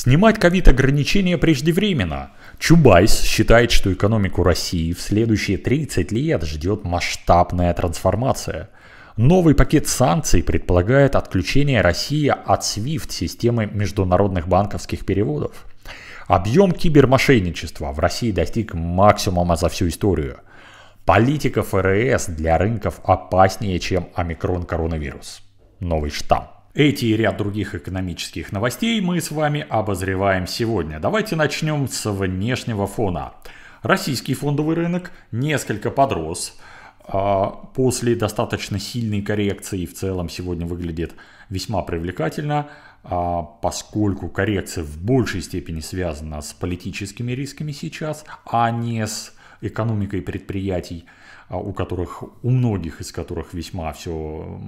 Снимать ковид-ограничения преждевременно. Чубайс считает, что экономику России в следующие 30 лет ждет масштабная трансформация. Новый пакет санкций предполагает отключение России от SWIFT системы международных банковских переводов. Объем кибермошенничества в России достиг максимума за всю историю. Политика ФРС для рынков опаснее, чем омикрон коронавирус. Новый штамм. Эти и ряд других экономических новостей мы с вами обозреваем сегодня. Давайте начнем с внешнего фона. Российский фондовый рынок несколько подрос. А, после достаточно сильной коррекции в целом сегодня выглядит весьма привлекательно, а, поскольку коррекция в большей степени связана с политическими рисками сейчас, а не с экономикой предприятий, а, у которых, у многих из которых весьма все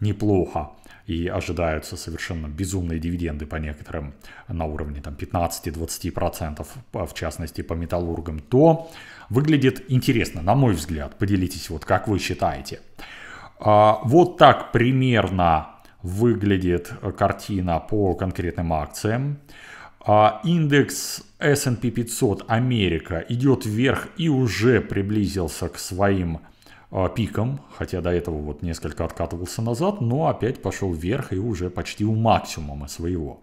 неплохо и ожидаются совершенно безумные дивиденды по некоторым на уровне там, 15-20%, в частности по металлургам, то выглядит интересно, на мой взгляд. Поделитесь, вот как вы считаете. А, вот так примерно выглядит картина по конкретным акциям. А, индекс S&P 500 Америка идет вверх и уже приблизился к своим а, пиком, хотя до этого вот несколько откатывался назад, но опять пошел вверх и уже почти у максимума своего.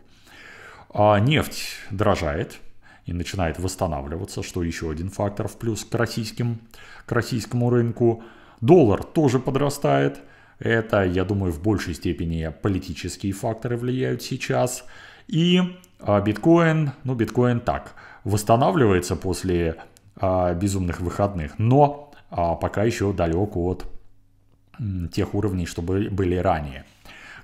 А нефть дрожает и начинает восстанавливаться, что еще один фактор в плюс к, российским, к российскому рынку. Доллар тоже подрастает. Это, я думаю, в большей степени политические факторы влияют сейчас. И а, биткоин, ну биткоин так, восстанавливается после а, безумных выходных, но а пока еще далек от тех уровней, что были ранее.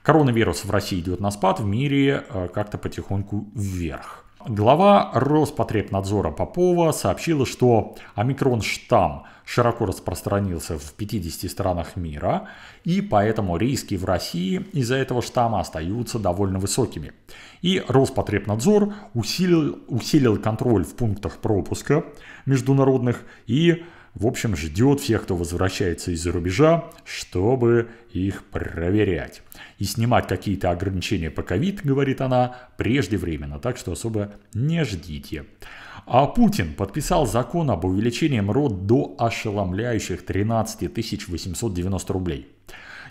Коронавирус в России идет на спад, в мире э, как-то потихоньку вверх. Глава Роспотребнадзора Попова сообщила, что омикрон штамм широко распространился в 50 странах мира, и поэтому риски в России из-за этого штамма остаются довольно высокими. И Роспотребнадзор усилил, усилил контроль в пунктах пропуска международных и в общем, ждет всех, кто возвращается из-за рубежа, чтобы их проверять. И снимать какие-то ограничения по ковид, говорит она, преждевременно, так что особо не ждите. А Путин подписал закон об увеличении МРОД до ошеломляющих 13 890 рублей.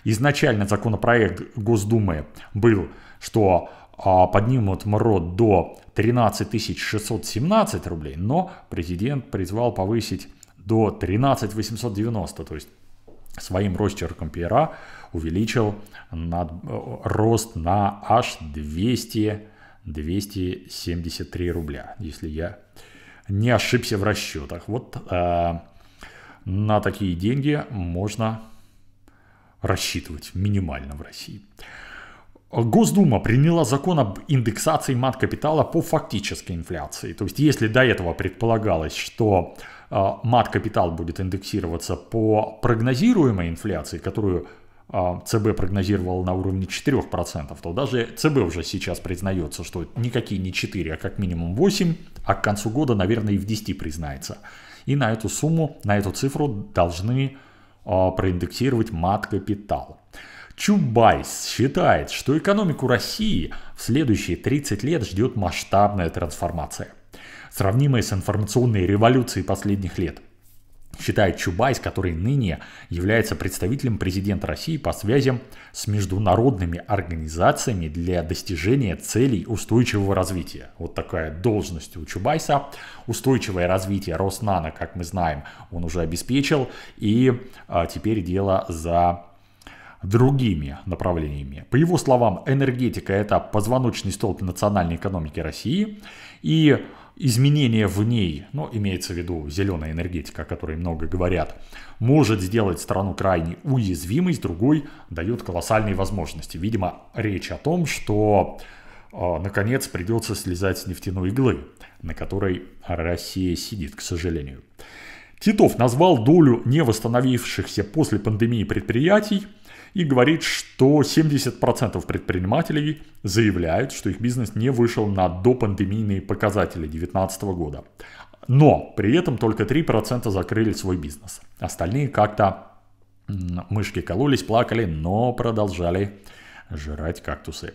Изначально законопроект Госдумы был, что а, поднимут МРОД до 13 617 рублей, но президент призвал повысить до 13890, то есть своим росчерком пера увеличил над, э, рост на аж 200, 273 рубля, если я не ошибся в расчетах. Вот э, на такие деньги можно рассчитывать минимально в России. Госдума приняла закон об индексации мат капитала по фактической инфляции. То есть, если до этого предполагалось, что а, мат капитал будет индексироваться по прогнозируемой инфляции, которую а, ЦБ прогнозировал на уровне 4%, то даже ЦБ уже сейчас признается, что никакие не 4, а как минимум 8, а к концу года, наверное, и в 10 признается. И на эту сумму, на эту цифру должны а, проиндексировать мат капитал. Чубайс считает, что экономику России в следующие 30 лет ждет масштабная трансформация, сравнимая с информационной революцией последних лет. Считает Чубайс, который ныне является представителем президента России по связям с международными организациями для достижения целей устойчивого развития. Вот такая должность у Чубайса. Устойчивое развитие Роснана, как мы знаем, он уже обеспечил. И а, теперь дело за другими направлениями. По его словам, энергетика – это позвоночный столб национальной экономики России, и изменение в ней, ну, имеется в виду зеленая энергетика, о которой много говорят, может сделать страну крайне уязвимой, с другой дает колоссальные возможности. Видимо, речь о том, что э, наконец придется слезать с нефтяной иглы, на которой Россия сидит, к сожалению. Титов назвал долю невосстановившихся после пандемии предприятий – и говорит, что 70% предпринимателей заявляют, что их бизнес не вышел на допандемийные показатели 2019 года. Но при этом только 3% закрыли свой бизнес. Остальные как-то мышки кололись, плакали, но продолжали жрать кактусы.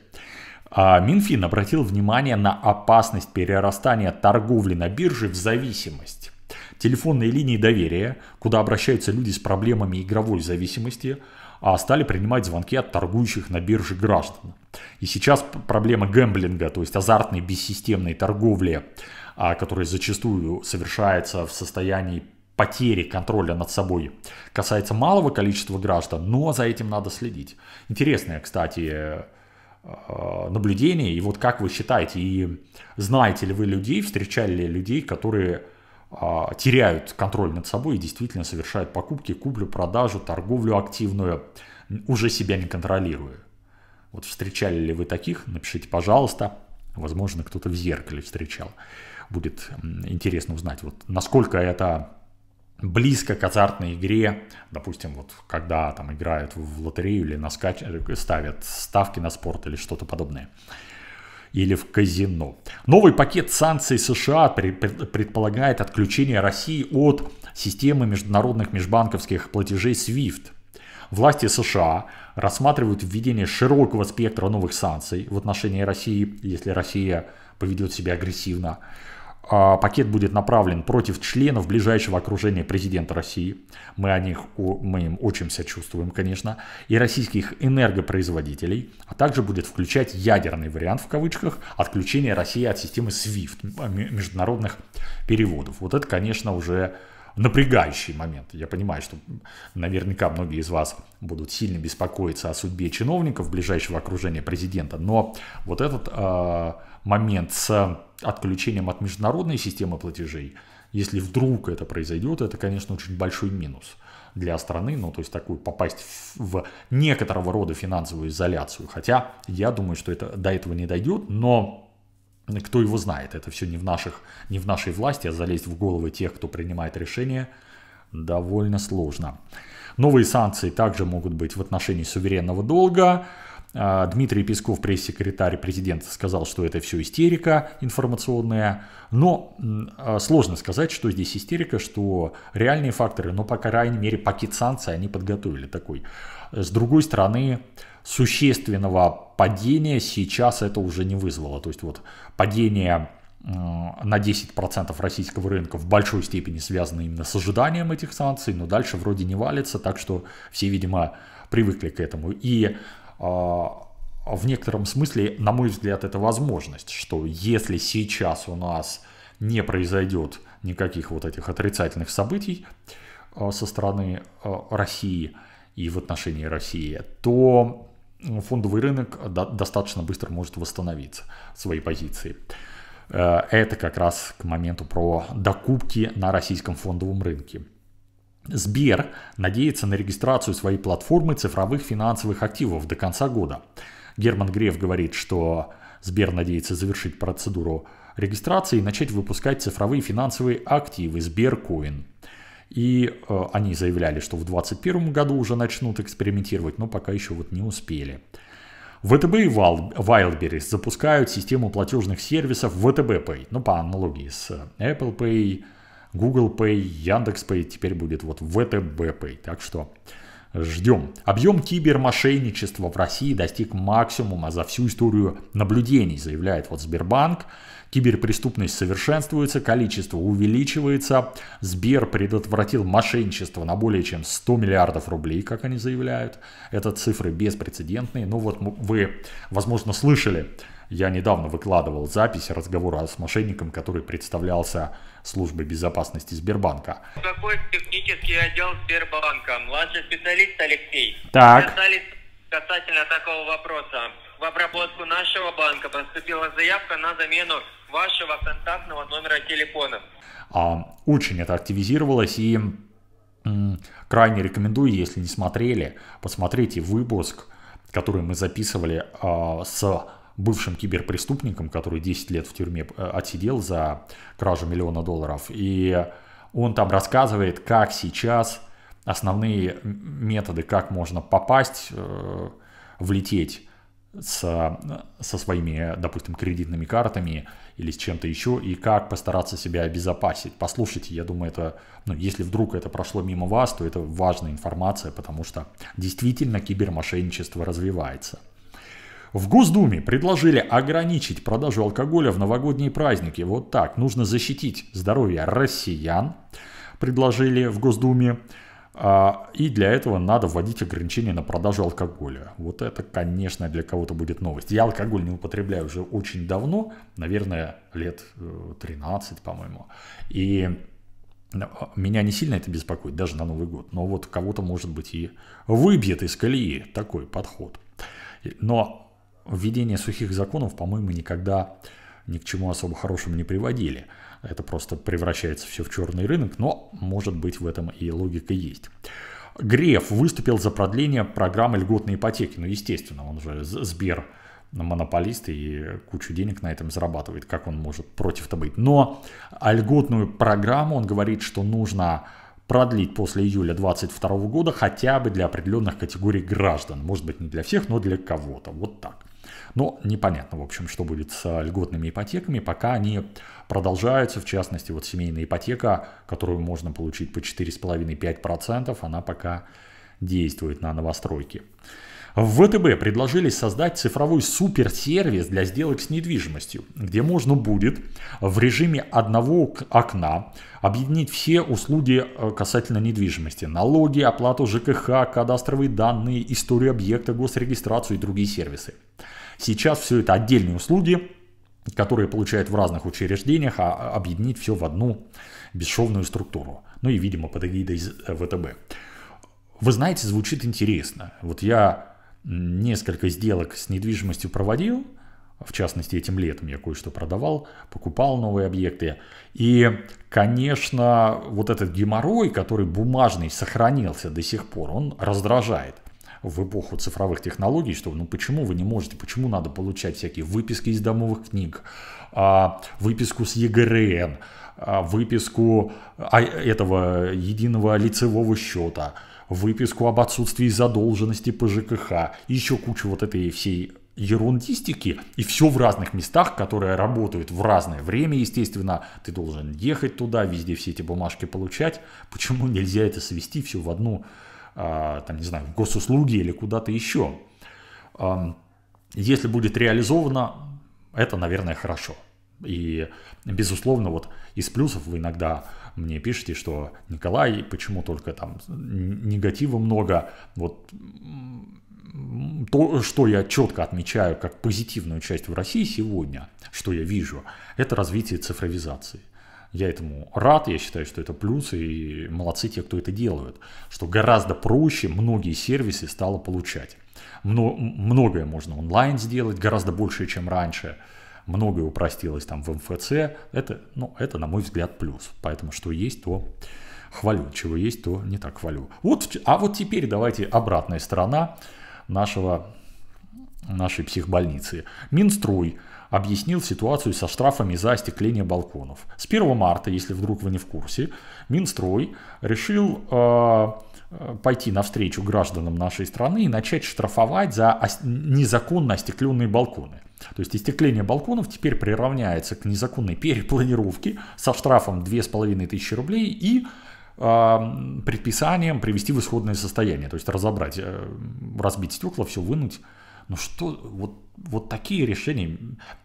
А Минфин обратил внимание на опасность перерастания торговли на бирже в зависимость. Телефонные линии доверия, куда обращаются люди с проблемами игровой зависимости, а стали принимать звонки от торгующих на бирже граждан. И сейчас проблема гэмблинга, то есть азартной бессистемной торговли, а, которая зачастую совершается в состоянии потери контроля над собой касается малого количества граждан, но за этим надо следить. Интересное, кстати, э, э, наблюдение. И вот как вы считаете, и знаете ли вы людей, встречали ли людей, которые а, теряют контроль над собой и действительно совершают покупки, куплю, продажу, торговлю активную, уже себя не контролируя. Вот встречали ли вы таких? Напишите, пожалуйста. Возможно, кто-то в зеркале встречал. Будет интересно узнать, вот насколько это близко к азартной игре, допустим, вот когда там играют в лотерею или на скач... Э, ставят ставки на спорт или что-то подобное или в казино. Новый пакет санкций США предполагает отключение России от системы международных межбанковских платежей SWIFT. Власти США рассматривают введение широкого спектра новых санкций в отношении России, если Россия поведет себя агрессивно. А, пакет будет направлен против членов ближайшего окружения президента России. Мы о них, мы им очень сочувствуем, конечно, и российских энергопроизводителей, а также будет включать ядерный вариант, в кавычках, отключения России от системы SWIFT, международных переводов. Вот это, конечно, уже напрягающий момент. Я понимаю, что наверняка многие из вас будут сильно беспокоиться о судьбе чиновников ближайшего окружения президента, но вот этот э, момент с отключением от международной системы платежей, если вдруг это произойдет, это, конечно, очень большой минус для страны, ну, то есть такую попасть в некоторого рода финансовую изоляцию. Хотя я думаю, что это до этого не дойдет, но кто его знает, это все не в, наших, не в нашей власти, а залезть в головы тех, кто принимает решения, довольно сложно. Новые санкции также могут быть в отношении суверенного долга, а, Дмитрий Песков, пресс-секретарь президента, сказал, что это все истерика информационная. Но а, сложно сказать, что здесь истерика, что реальные факторы, но по крайней мере пакет санкций они подготовили такой. С другой стороны, существенного падения сейчас это уже не вызвало. То есть вот падение на 10% российского рынка в большой степени связано именно с ожиданием этих санкций, но дальше вроде не валится, так что все, видимо, привыкли к этому. И а, в некотором смысле, на мой взгляд, это возможность, что если сейчас у нас не произойдет никаких вот этих отрицательных событий а, со стороны а, России и в отношении России, то фондовый рынок достаточно быстро может восстановиться свои позиции. Э, это как раз к моменту про докупки на российском фондовом рынке. Сбер надеется на регистрацию своей платформы цифровых финансовых активов до конца года. Герман Греф говорит, что Сбер надеется завершить процедуру регистрации и начать выпускать цифровые финансовые активы Сберкоин. И э, они заявляли, что в 2021 году уже начнут экспериментировать, но пока еще вот не успели. ВТБ и Wildberries запускают систему платежных сервисов ВТБ Pay, ну по аналогии с э, Apple Pay, Google Pay, Яндекс Pay, теперь будет вот ВТБ Pay. Так что ждем. Объем кибермошенничества в России достиг максимума за всю историю наблюдений, заявляет вот Сбербанк. Киберпреступность совершенствуется, количество увеличивается. Сбер предотвратил мошенничество на более чем 100 миллиардов рублей, как они заявляют. Это цифры беспрецедентные. Ну вот вы, возможно, слышали я недавно выкладывал запись разговора с мошенником, который представлялся службой безопасности Сбербанка. Какой технический отдел Сбербанка? Младший специалист Алексей. Так. касательно такого вопроса. В обработку нашего банка поступила заявка на замену вашего контактного номера телефона. А, очень это активизировалось и м, крайне рекомендую, если не смотрели, посмотрите выпуск, который мы записывали а, с бывшим киберпреступником, который 10 лет в тюрьме э, отсидел за кражу миллиона долларов. И он там рассказывает, как сейчас основные методы, как можно попасть, э, влететь со, со своими, допустим, кредитными картами или с чем-то еще, и как постараться себя обезопасить. Послушайте, я думаю, это, ну, если вдруг это прошло мимо вас, то это важная информация, потому что действительно кибермошенничество развивается. В Госдуме предложили ограничить продажу алкоголя в новогодние праздники. Вот так. Нужно защитить здоровье россиян, предложили в Госдуме. А, и для этого надо вводить ограничения на продажу алкоголя. Вот это, конечно, для кого-то будет новость. Я алкоголь не употребляю уже очень давно, наверное, лет 13, э, по-моему. И э, меня не сильно это беспокоит, даже на Новый год. Но вот кого-то, может быть, и выбьет из колеи такой подход. Но введение сухих законов, по-моему, никогда ни к чему особо хорошему не приводили. Это просто превращается все в черный рынок, но, может быть, в этом и логика есть. Греф выступил за продление программы льготной ипотеки. Ну, естественно, он же Сбер монополист и кучу денег на этом зарабатывает. Как он может против-то быть? Но льготную программу он говорит, что нужно продлить после июля 2022 года хотя бы для определенных категорий граждан. Может быть, не для всех, но для кого-то. Вот так. Но непонятно, в общем, что будет с э, льготными ипотеками, пока они продолжаются. В частности, вот семейная ипотека, которую можно получить по 4,5-5%, она пока действует на новостройки. В ВТБ предложили создать цифровой суперсервис для сделок с недвижимостью, где можно будет в режиме одного окна объединить все услуги э, касательно недвижимости. Налоги, оплату ЖКХ, кадастровые данные, историю объекта, госрегистрацию и другие сервисы. Сейчас все это отдельные услуги, которые получают в разных учреждениях, а, а объединить все в одну бесшовную структуру. Ну и, видимо, под эгидой э, ВТБ. Вы знаете, звучит интересно. Вот я несколько сделок с недвижимостью проводил, в частности, этим летом я кое-что продавал, покупал новые объекты. И, конечно, вот этот геморрой, который бумажный сохранился до сих пор, он раздражает в эпоху цифровых технологий, что ну почему вы не можете, почему надо получать всякие выписки из домовых книг, а, выписку с ЕГРН, а, выписку а, этого единого лицевого счета, выписку об отсутствии задолженности по ЖКХ, еще кучу вот этой всей ерундистики, и все в разных местах, которые работают в разное время, естественно, ты должен ехать туда, везде все эти бумажки получать. Почему нельзя это свести все в одну а, там, не знаю, в госуслуги или куда-то еще. Если будет реализовано, это, наверное, хорошо. И, безусловно, вот из плюсов вы иногда мне пишете, что Николай, почему только там негатива много, вот то, что я четко отмечаю как позитивную часть в России сегодня, что я вижу, это развитие цифровизации. Я этому рад, я считаю, что это плюс, и молодцы те, кто это делают, что гораздо проще многие сервисы стало получать. Мно, многое можно онлайн сделать, гораздо больше, чем раньше. Многое упростилось там в МФЦ. Это, ну, это, на мой взгляд, плюс. Поэтому что есть, то хвалю. Чего есть, то не так хвалю. Вот, а вот теперь давайте обратная сторона нашего нашей психбольницы. Минструй объяснил ситуацию со штрафами за остекление балконов. С 1 марта, если вдруг вы не в курсе, Минстрой решил э, э, пойти навстречу гражданам нашей страны и начать штрафовать за ос- незаконно остекленные балконы. То есть остекление балконов теперь приравняется к незаконной перепланировке со штрафом 2500 рублей и э, предписанием привести в исходное состояние, то есть разобрать, э, разбить стекла, все вынуть ну что, вот, вот такие решения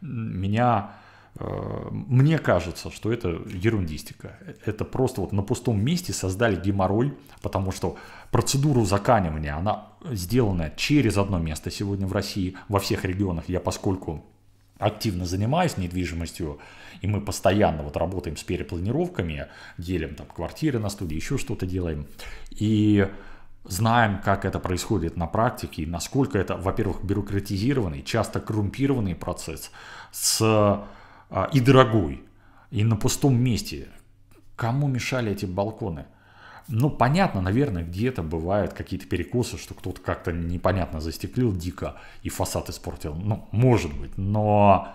меня э, мне кажется, что это ерундистика. Это просто вот на пустом месте создали геморрой, потому что процедуру заканивания, она сделана через одно место сегодня в России, во всех регионах. Я поскольку активно занимаюсь недвижимостью, и мы постоянно вот работаем с перепланировками, делим там квартиры на студии, еще что-то делаем. И знаем, как это происходит на практике и насколько это, во-первых, бюрократизированный, часто коррумпированный процесс с, а, и дорогой, и на пустом месте. Кому мешали эти балконы? Ну, понятно, наверное, где-то бывают какие-то перекосы, что кто-то как-то непонятно застеклил дико и фасад испортил. Ну, может быть, но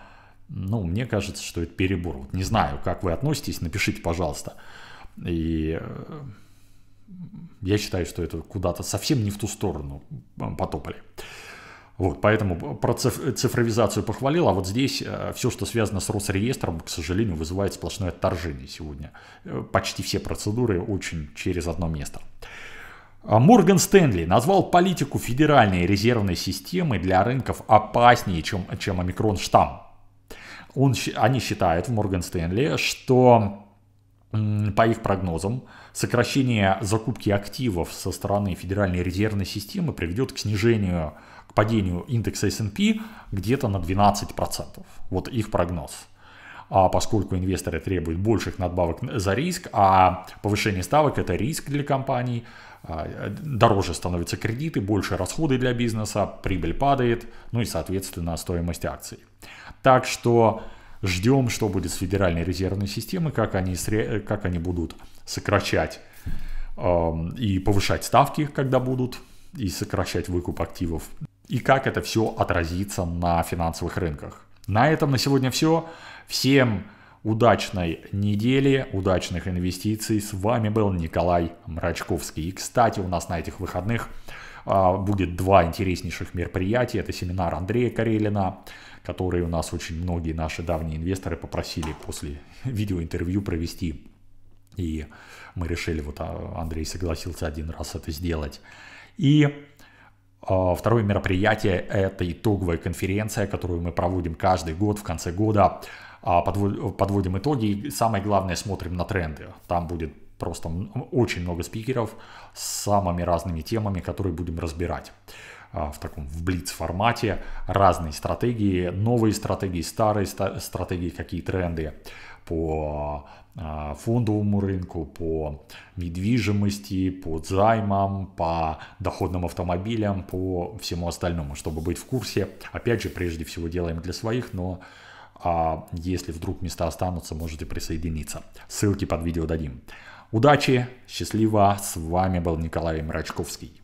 ну, мне кажется, что это перебор. Вот не знаю, как вы относитесь, напишите, пожалуйста. И э, я считаю, что это куда-то совсем не в ту сторону потопали. Вот, поэтому про цифровизацию похвалил, а вот здесь э, все, что связано с Росреестром, к сожалению, вызывает сплошное отторжение сегодня. Э, почти все процедуры очень через одно место. А Морган Стэнли назвал политику федеральной резервной системы для рынков опаснее, чем, чем омикрон штамм. Он, они считают в Морган Стэнли, что по их прогнозам, сокращение закупки активов со стороны Федеральной резервной системы приведет к снижению, к падению индекса S&P где-то на 12%. Вот их прогноз. А поскольку инвесторы требуют больших надбавок за риск, а повышение ставок это риск для компаний, а, э, дороже становятся кредиты, больше расходы для бизнеса, прибыль падает, ну и, соответственно, стоимость акций. Так что Ждем, что будет с Федеральной резервной системой, как они, как они будут сокращать э, и повышать ставки, когда будут, и сокращать выкуп активов, и как это все отразится на финансовых рынках. На этом на сегодня все. Всем удачной недели, удачных инвестиций. С вами был Николай Мрачковский. И, кстати, у нас на этих выходных а, будет два интереснейших мероприятия. Это семинар Андрея Карелина, который у нас очень многие наши давние инвесторы попросили после видеоинтервью провести. И мы решили, вот а, Андрей согласился один раз это сделать. И а, Второе мероприятие – это итоговая конференция, которую мы проводим каждый год в конце года. Подводим итоги и самое главное – смотрим на тренды. Там будет просто очень много спикеров с самыми разными темами, которые будем разбирать а, в таком в блиц формате разные стратегии, новые стратегии, старые ста стратегии, какие тренды по а, фондовому рынку, по недвижимости, по займам, по доходным автомобилям, по всему остальному, чтобы быть в курсе. Опять же, прежде всего делаем для своих, но а, если вдруг места останутся, можете присоединиться. Ссылки под видео дадим. Удачи, счастливо, с вами был Николай Мрачковский.